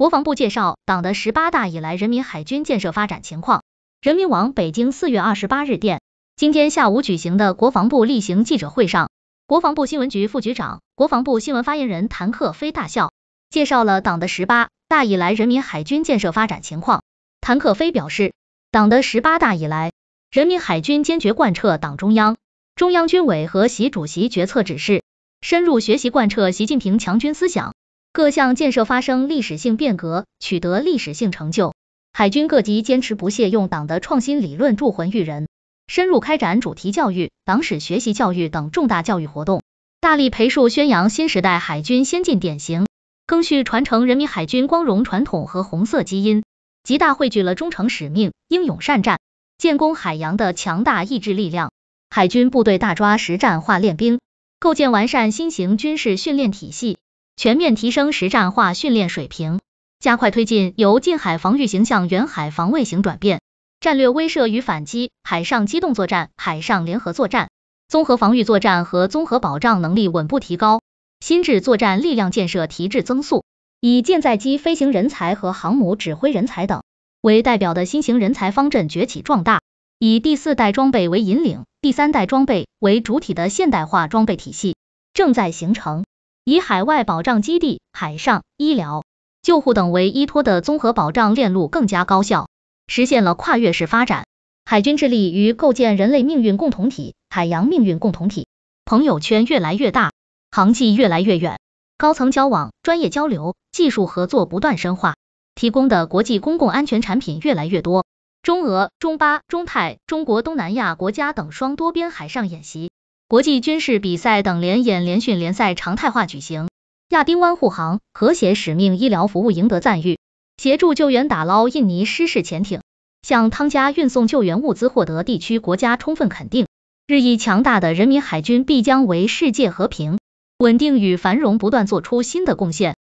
国防部介绍党的十八大以来人民海军建设发展情况。人民网北京四月二十八日电，今天下午举行的国防部例行记者会上，国防部新闻局副局长、国防部新闻发言人谭克飞大校介绍了党的十八大以来人民海军建设发展情况。谭克飞表示，党的十八大以来，人民海军坚决贯彻党中央、中央军委和习主席决策指示，深入学习贯彻习近平强军思想。各项建设发生历史性变革，取得历史性成就。海军各级坚持不懈用党的创新理论铸魂育人，深入开展主题教育、党史学习教育等重大教育活动，大力培树宣扬新时代海军先进典型，更续传承人民海军光荣传统和红色基因，极大汇聚了忠诚使命、英勇善战、建功海洋的强大意志力量。海军部队大抓实战化练兵，构建完善新型军事训练体系。全面提升实战化训练水平，加快推进由近海防御型向远海防卫型转变，战略威慑与反击、海上机动作战、海上联合作战、综合防御作战和综合保障能力稳步提高。新质作战力量建设提质增速，以舰载机飞行人才和航母指挥人才等为代表的新型人才方阵崛起壮大，以第四代装备为引领、第三代装备为主体的现代化装备体系正在形成。以海外保障基地、海上医疗救护等为依托的综合保障链路更加高效，实现了跨越式发展。海军致力于构建人类命运共同体、海洋命运共同体，朋友圈越来越大，航迹越来越远，高层交往、专业交流、技术合作不断深化，提供的国际公共安全产品越来越多。中俄、中巴、中泰、中国东南亚国家等双多边海上演习。国际军事比赛等联演联训联赛常态化举行，亚丁湾护航、和谐使命医疗服务赢得赞誉，协助救援打捞印尼失事潜艇，向汤加运送救援物资获得地区国家充分肯定。日益强大的人民海军必将为世界和平、稳定与繁荣不断做出新的贡献。